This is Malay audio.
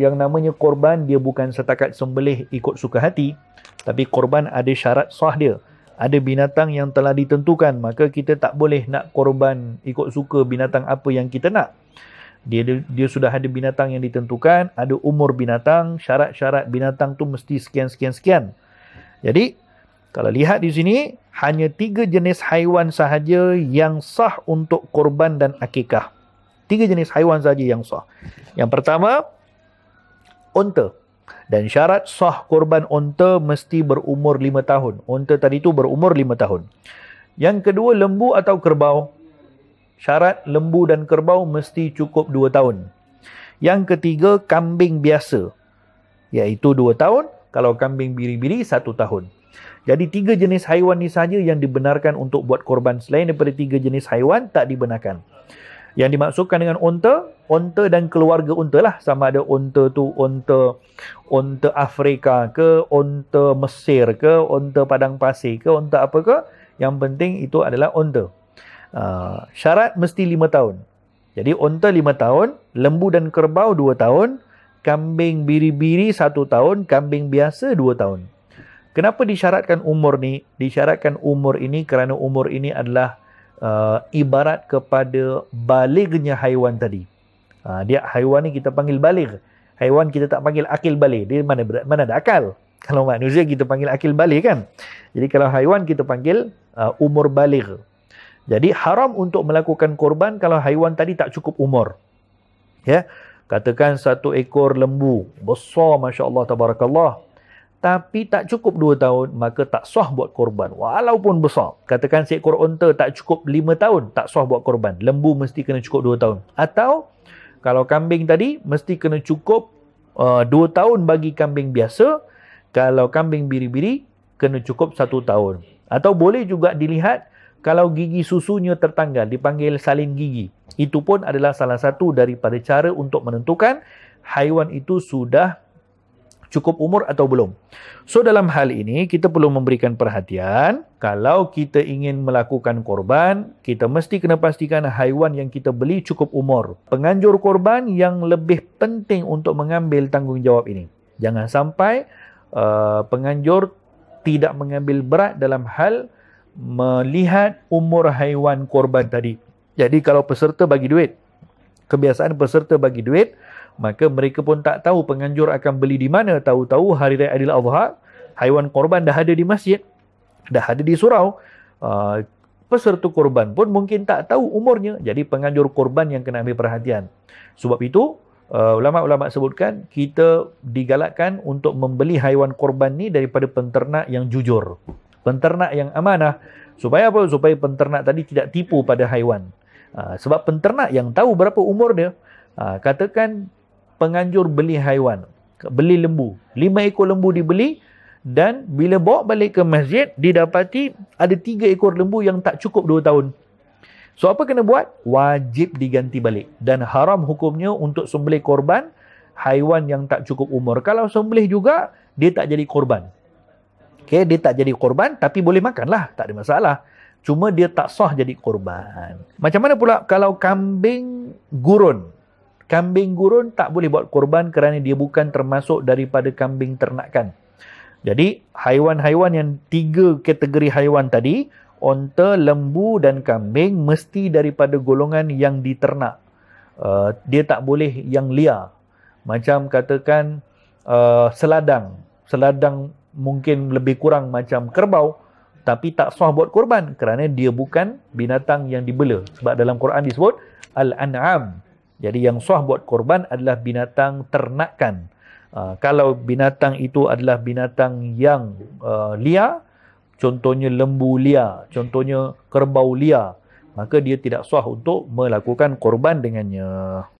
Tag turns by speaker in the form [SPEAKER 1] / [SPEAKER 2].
[SPEAKER 1] yang namanya korban dia bukan setakat sembelih ikut suka hati tapi korban ada syarat sah dia ada binatang yang telah ditentukan maka kita tak boleh nak korban ikut suka binatang apa yang kita nak dia dia sudah ada binatang yang ditentukan ada umur binatang syarat-syarat binatang tu mesti sekian sekian sekian jadi kalau lihat di sini hanya tiga jenis haiwan sahaja yang sah untuk korban dan akikah tiga jenis haiwan saja yang sah yang pertama unta dan syarat sah korban unta mesti berumur lima tahun. Unta tadi tu berumur lima tahun. Yang kedua lembu atau kerbau. Syarat lembu dan kerbau mesti cukup dua tahun. Yang ketiga kambing biasa. Iaitu dua tahun. Kalau kambing biri-biri satu tahun. Jadi tiga jenis haiwan ni saja yang dibenarkan untuk buat korban. Selain daripada tiga jenis haiwan tak dibenarkan yang dimaksudkan dengan unta unta dan keluarga unta lah sama ada unta tu unta unta Afrika ke unta Mesir ke unta Padang Pasir ke unta apa ke yang penting itu adalah unta uh, syarat mesti 5 tahun jadi unta 5 tahun lembu dan kerbau 2 tahun kambing biri-biri 1 tahun kambing biasa 2 tahun kenapa disyaratkan umur ni disyaratkan umur ini kerana umur ini adalah uh, ibarat kepada balignya haiwan tadi. Uh, dia haiwan ni kita panggil balig. Haiwan kita tak panggil akil balig. Dia mana mana ada akal. Kalau manusia kita panggil akil balig kan. Jadi kalau haiwan kita panggil uh, umur balig. Jadi haram untuk melakukan korban kalau haiwan tadi tak cukup umur. Ya. Katakan satu ekor lembu besar masya-Allah tabarakallah tapi tak cukup 2 tahun maka tak sah buat korban walaupun besar katakan seekor unta tak cukup 5 tahun tak sah buat korban lembu mesti kena cukup 2 tahun atau kalau kambing tadi mesti kena cukup uh, 2 tahun bagi kambing biasa kalau kambing biri-biri kena cukup 1 tahun atau boleh juga dilihat kalau gigi susunya tertanggal dipanggil salin gigi itu pun adalah salah satu daripada cara untuk menentukan haiwan itu sudah cukup umur atau belum. So dalam hal ini kita perlu memberikan perhatian kalau kita ingin melakukan korban, kita mesti kena pastikan haiwan yang kita beli cukup umur. Penganjur korban yang lebih penting untuk mengambil tanggungjawab ini. Jangan sampai uh, penganjur tidak mengambil berat dalam hal melihat umur haiwan korban tadi. Jadi kalau peserta bagi duit kebiasaan peserta bagi duit, maka mereka pun tak tahu penganjur akan beli di mana. Tahu-tahu hari raya Aidil Adha, haiwan korban dah ada di masjid, dah ada di surau. Uh, peserta korban pun mungkin tak tahu umurnya. Jadi penganjur korban yang kena ambil perhatian. Sebab itu, uh, ulama-ulama sebutkan kita digalakkan untuk membeli haiwan korban ni daripada penternak yang jujur. Penternak yang amanah. Supaya apa? Supaya penternak tadi tidak tipu pada haiwan. Ah, sebab penternak yang tahu berapa umur dia, ah, katakan penganjur beli haiwan, beli lembu. Lima ekor lembu dibeli dan bila bawa balik ke masjid, didapati ada tiga ekor lembu yang tak cukup dua tahun. So apa kena buat? Wajib diganti balik. Dan haram hukumnya untuk sembelih korban haiwan yang tak cukup umur. Kalau sembelih juga, dia tak jadi korban. Okay, dia tak jadi korban tapi boleh makan lah. Tak ada masalah. Cuma dia tak sah jadi korban. Macam mana pula kalau kambing gurun? Kambing gurun tak boleh buat korban kerana dia bukan termasuk daripada kambing ternakan. Jadi, haiwan-haiwan yang tiga kategori haiwan tadi, onta, lembu dan kambing mesti daripada golongan yang diternak. Uh, dia tak boleh yang liar. Macam katakan uh, seladang. Seladang mungkin lebih kurang macam kerbau tapi tak sah buat korban kerana dia bukan binatang yang dibela sebab dalam Quran disebut al-an'am jadi yang sah buat korban adalah binatang ternakan uh, kalau binatang itu adalah binatang yang uh, ah, liar contohnya lembu liar contohnya kerbau liar maka dia tidak sah untuk melakukan korban dengannya